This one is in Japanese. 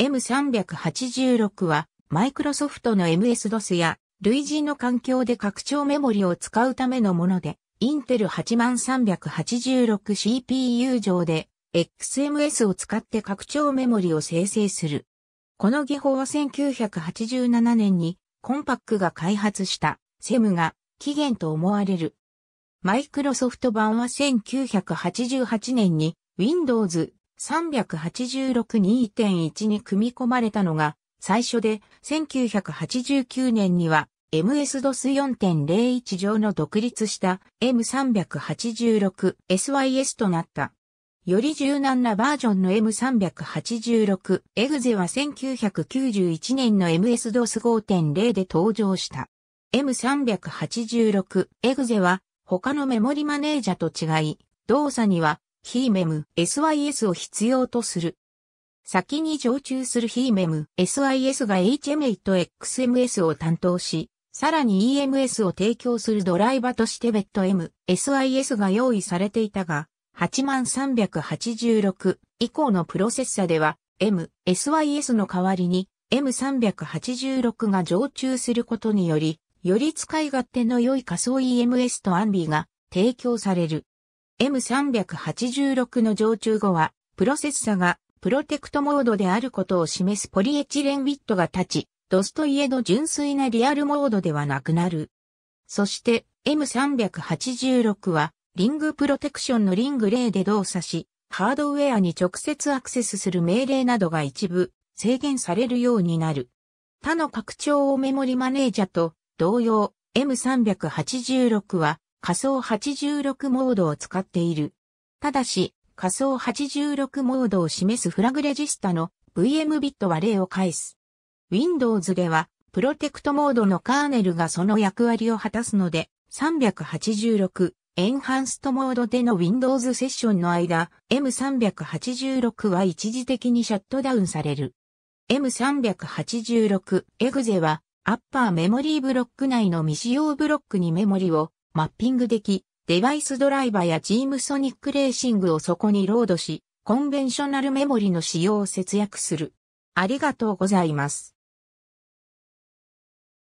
M386 は、マイクロソフトの MS-DOS や、類似の環境で拡張メモリを使うためのもので、インテル 80386CPU 上で、XMS を使って拡張メモリを生成する。この技法は1987年に、コンパックが開発した、セムが、起源と思われる。マイクロソフト版は1988年に、Windows 386.2.1に組み込まれたのが最初で、1989年には MS-DOS 4.01上の独立した M386SYS となった。より柔軟なバージョンの M386 エグゼは1991年の MS-DOS 5.0で登場した。M386 エグゼは他のメモリマネージャと違い、動作にはヒーメム SYS を必要とする。先に常駐するヒーメム SIS が HM8XMS を担当し、さらに EMS を提供するドライバとしてベッド M、SIS が用意されていたが、8386以降のプロセッサでは、M、SIS の代わりに M386 が常駐することにより、より使い勝手の良い仮想 EMS とアンビが提供される。M386 の常駐後は、プロセッサがプロテクトモードであることを示すポリエチレンウィットが立ち、ドスといえど純粋なリアルモードではなくなる。そして M386 はリングプロテクションのリング例で動作し、ハードウェアに直接アクセスする命令などが一部制限されるようになる。他の拡張をメモリマネージャと同様 M386 は仮想86モードを使っている。ただし、仮想86モードを示すフラグレジスタの VM ビットは例を返す。Windows では、プロテクトモードのカーネルがその役割を果たすので、386エンハンストモードでの Windows セッションの間、M386 は一時的にシャットダウンされる。M386 エグゼは、アッパーメモリーブロック内の未使用ブロックにメモリをマッピングでき、デバイスドライバーやチームソニックレーシングをそこにロードし、コンベンショナルメモリの使用を節約する。ありがとうございます。